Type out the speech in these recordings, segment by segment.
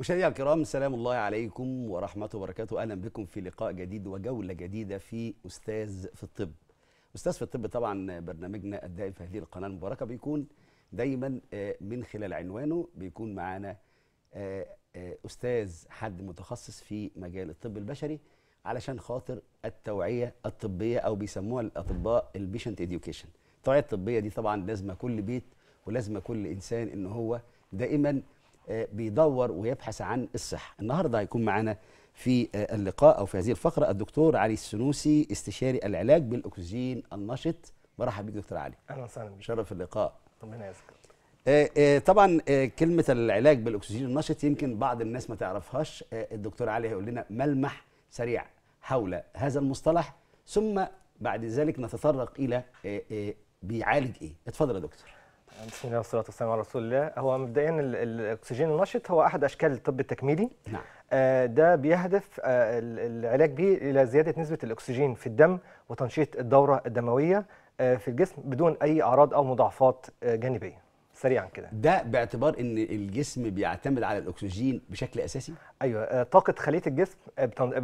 مشاهدينا الكرام سلام الله عليكم ورحمة وبركاته أهلا بكم في لقاء جديد وجولة جديدة في أستاذ في الطب أستاذ في الطب طبعا برنامجنا الدائم في هذه القناة المباركة بيكون دايما آه، من خلال عنوانه بيكون معانا آه، آه، أستاذ حد متخصص في مجال الطب البشري علشان خاطر التوعية الطبية أو بيسموها الأطباء البيشنت إديوكيشن التوعية الطبية دي طبعا لازمة كل بيت ولازمة كل إنسان إن هو دائما آه، بيدور ويبحث عن الصحة النهاردة هيكون معنا في آه، اللقاء أو في هذه الفقرة الدكتور علي السنوسي استشاري العلاج بالأكسجين النشط مرحبا بك دكتور علي أهلا وسهلا شرف اللقاء ربنا يسعدك آه، طبعا كلمة العلاج بالأكسجين النشط يمكن بعض الناس ما تعرفهاش الدكتور علي هيقول لنا ملمح سريع حول هذا المصطلح ثم بعد ذلك نتطرق إلى بيعالج إيه اتفضل يا دكتور بسم الله والصلاه والسلام على رسول الله هو مبدئيا الاكسجين النشط هو احد اشكال الطب التكميلي نعم. آه، ده بيهدف آه، العلاج به الى زياده نسبه الاكسجين في الدم وتنشيط الدوره الدمويه آه، في الجسم بدون اي اعراض او مضاعفات جانبيه سريعا كده ده باعتبار ان الجسم بيعتمد على الاكسجين بشكل اساسي ايوه طاقه خليه الجسم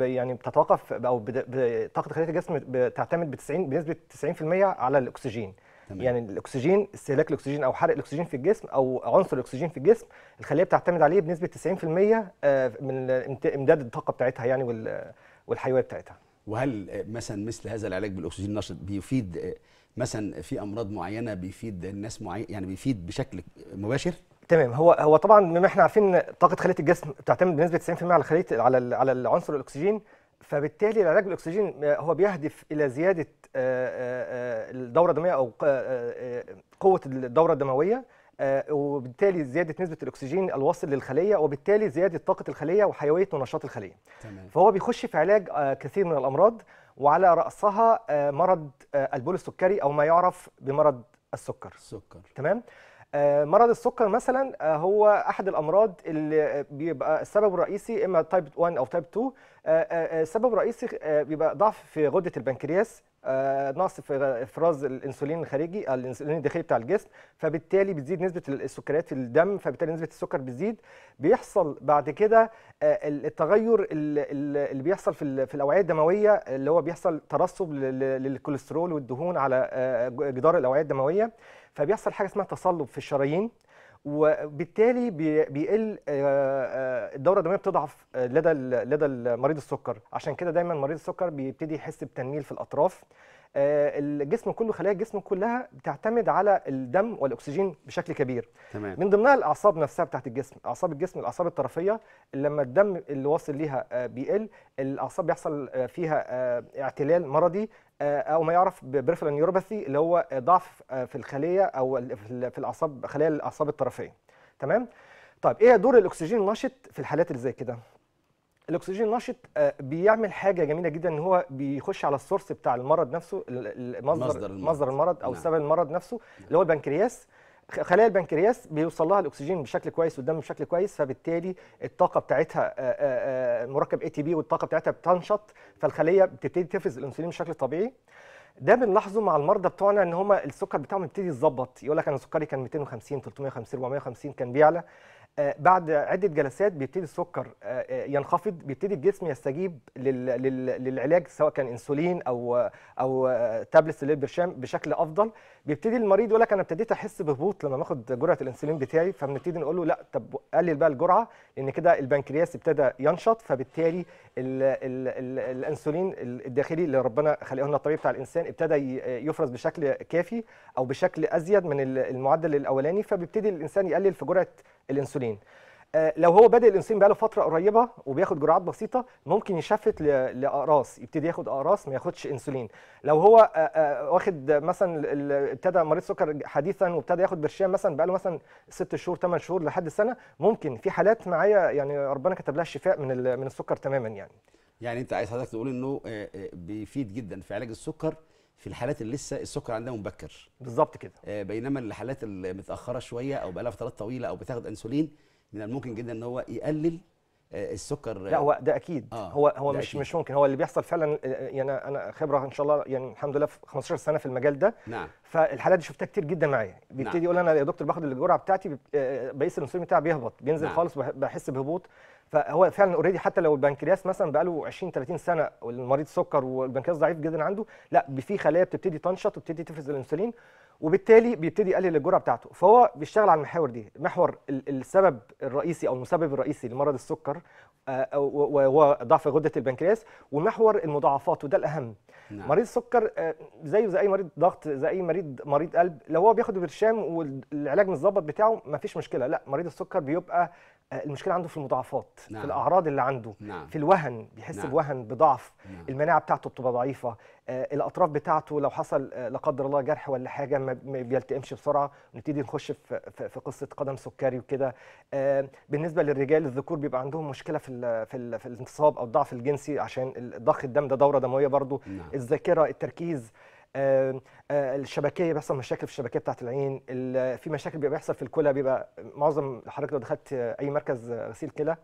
يعني بتتوقف او طاقه خليه الجسم بتعتمد ب 90 بنسبه 90% على الاكسجين تمام. يعني الاكسجين استهلاك الاكسجين او حرق الاكسجين في الجسم او عنصر الاكسجين في الجسم الخليه بتعتمد عليه بنسبه 90% آه، من امداد الطاقه بتاعتها يعني والحيويه بتاعتها وهل مثلا مثل هذا العلاج بالاكسجين النشط بيفيد مثلا في امراض معينه بيفيد الناس معين يعني بيفيد بشكل مباشر تمام هو هو طبعا ما احنا عارفين طاقه خليه الجسم بتعتمد بنسبه 90% على خليه على على العنصر الاكسجين فبالتالي العلاج بالاكسجين آه، هو بيهدف الى زياده آه، آه، الدوره الدمويه او قوه الدوره الدمويه وبالتالي زياده نسبه الاكسجين الواصل للخليه وبالتالي زياده طاقه الخليه وحيويه ونشاط الخليه تمام. فهو بيخش في علاج كثير من الامراض وعلى راسها مرض البول السكري او ما يعرف بمرض السكر السكر تمام آه، مرض السكر مثلا آه، هو احد الامراض اللي بيبقى السبب الرئيسي اما تايب 1 او تايب آه، 2 السبب الرئيسي بيبقى ضعف في غده البنكرياس نقص في افراز الانسولين الخارجي الانسولين الداخلي بتاع الجسم فبالتالي بتزيد نسبه السكريات في الدم فبالتالي نسبه السكر بتزيد بيحصل بعد كده التغير اللي بيحصل في الاوعيه الدمويه اللي هو بيحصل ترسب للكوليسترول والدهون على جدار الاوعيه الدمويه فبيحصل حاجه اسمها تصلب في الشرايين وبالتالي بيقل آه، آه، الدوره الدمويه بتضعف آه، لدى لدى مريض السكر عشان كده دايما مريض السكر بيبتدي يحس بتنميل في الاطراف آه، الجسم كله خلايا الجسم كلها بتعتمد على الدم والاكسجين بشكل كبير تمام. من ضمنها الاعصاب نفسها بتاعت الجسم اعصاب الجسم الاعصاب الطرفيه لما الدم اللي واصل ليها آه، بيقل الاعصاب بيحصل آه، فيها اعتلال مرضي او ما يعرف ببريفرال نيوروباثي اللي هو ضعف في الخليه او في الاعصاب خلايا الاعصاب الطرفيه تمام طيب ايه دور الاكسجين النشط في الحالات اللي زي كده الاكسجين النشط آه، بيعمل حاجه جميله جدا ان هو بيخش على السورس بتاع المرض نفسه مصدر مصدر المرض او نعم. سبب المرض نفسه نعم. اللي هو البنكرياس خلايا البنكرياس بيوصل لها الاكسجين بشكل كويس والدم بشكل كويس فبالتالي الطاقه بتاعتها آه، آه، مركب اي تي بي والطاقه بتاعتها بتنشط فالخليه بتبتدي تفرز الانسولين بشكل طبيعي ده بنلاحظه مع المرضى بتوعنا ان هم السكر بتاعهم يبتدي يتظبط يقول لك انا سكري كان 250 350 450 كان بيعلى آه، بعد عده جلسات بيبتدي السكر آه، آه، ينخفض بيبتدي الجسم يستجيب للعلاج سواء كان انسولين او او تابلت للبرشام بشكل افضل بيبتدي المريض يقول لك انا ابتديت احس بهبوط لما باخد جرعه الانسولين بتاعي فبنبتدي نقول له لا طب قلل بقى الجرعه لان كده البنكرياس ابتدى ينشط فبالتالي الـ الـ الـ الانسولين الداخلي اللي ربنا خلقه لنا الطبيعي بتاع الانسان ابتدى يفرز بشكل كافي او بشكل ازيد من المعدل الاولاني فبيبتدي الانسان يقلل في جرعه الانسولين آه، لو هو بادئ الانسولين بقاله فتره قريبه وبياخد جرعات بسيطه ممكن يشفت لاقراص يبتدي ياخد اقراص ما ياخدش انسولين لو هو آه، آه، واخد مثلا ابتدى مريض سكر حديثا وابتدى ياخد برشام مثلا بقاله مثلا ست شهور ثمان شهور لحد سنه ممكن في حالات معايا يعني ربنا كتب لها الشفاء من من السكر تماما يعني يعني انت عايز حضرتك تقول انه بيفيد جدا في علاج السكر في الحالات اللي لسه السكر عندها مبكر بالظبط كده آه، بينما الحالات المتاخره شويه او بقى لها فترات طويله او بتاخد انسولين من الممكن جدا ان هو يقلل آه، السكر لا هو ده اكيد آه هو هو مش أكيد. مش ممكن هو اللي بيحصل فعلا آه، يعني انا خبره ان شاء الله يعني الحمد لله في 15 سنه في المجال ده نعم فالحالات دي شفتها كتير جدا معايا بيبتدي نعم. يقول انا يا دكتور باخد الجرعه بتاعتي آه، بقيس الانسولين بتاعي بيهبط بينزل نعم. خالص بحس بهبوط فهو فعلا اوريدي حتى لو البنكرياس مثلا بقاله 20 30 سنه والمريض سكر والبنكرياس ضعيف جدا عنده لا في خلايا بتبتدي تنشط وبتبتدي تفرز الانسولين وبالتالي بيبتدي يقلل الجرعه بتاعته فهو بيشتغل على المحاور دي محور السبب الرئيسي او المسبب الرئيسي لمرض السكر آه، آه، وهو ضعف غده البنكرياس ومحور المضاعفات وده الاهم نعم. مريض السكر آه، زيه زي اي مريض ضغط زي اي مريض مريض قلب لو هو بياخد برشام والعلاج متظبط بتاعه مفيش مشكله لا مريض السكر بيبقى آه، المشكله عنده في المضاعفات نعم. في الاعراض اللي عنده نعم. في الوهن بيحس نعم. بوهن بضعف نعم. المناعه بتاعته بتبقى ضعيفه آه الاطراف بتاعته لو حصل آه لا قدر الله جرح ولا حاجه ما بيلتئمش بسرعه نبتدي نخش في, في, في قصه قدم سكري وكده آه بالنسبه للرجال الذكور بيبقى عندهم مشكله في في, في الانتصاب او الضعف الجنسي عشان ضخ الدم ده دوره دمويه برضو نعم. الذاكره التركيز آه، الشبكيه بيحصل مشاكل في الشبكيه بتاعت العين في مشاكل بيبقى بيحصل في الكلى بيبقى معظم حضرتك لو دخلت اي مركز غسيل كلى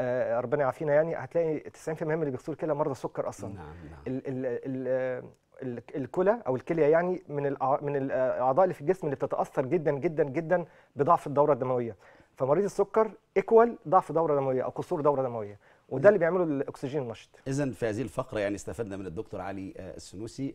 آه، ربنا يعافينا يعني هتلاقي 90% من اللي بيغسلوا الكلى مرضى سكر اصلا نعم نعم. الكلى او الكليه يعني من من الاعضاء آه، اللي في الجسم اللي بتتاثر جدا جدا جدا بضعف الدوره الدمويه فمريض السكر ايكوال ضعف دوره دمويه او قصور دوره دمويه وده اللي بيعمله الاكسجين النشط اذا في هذه الفقره يعني استفدنا من الدكتور علي السنوسي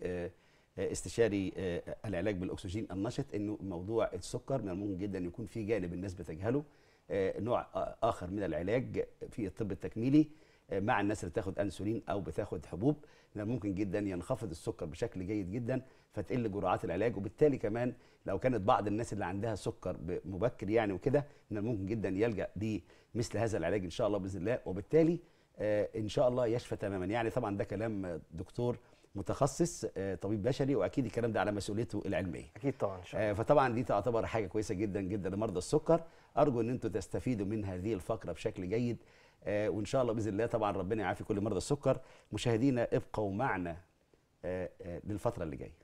استشاري آه، العلاج بالاكسجين النشط انه موضوع السكر من الممكن جدا يكون في جانب الناس بتجهله آه، نوع آه، اخر من العلاج في الطب التكميلي مع الناس اللي بتاخد انسولين او بتاخد حبوب من الممكن جدا ينخفض السكر بشكل جيد جدا فتقل جرعات العلاج وبالتالي كمان لو كانت بعض الناس اللي عندها سكر مبكر يعني وكده من الممكن جدا يلجا لمثل هذا العلاج ان شاء الله باذن الله وبالتالي ان شاء الله يشفى تماما يعني طبعا ده كلام دكتور متخصص آه، طبيب بشري واكيد الكلام ده على مسؤوليته العلميه اكيد طبعا إن شاء آه، الله. فطبعا دي تعتبر حاجه كويسه جدا جدا لمرضى السكر ارجو ان انتم تستفيدوا من هذه الفقره بشكل جيد آه، وان شاء الله باذن الله طبعا ربنا يعافي كل مرضى السكر مشاهدينا ابقوا معنا للفتره اللي جايه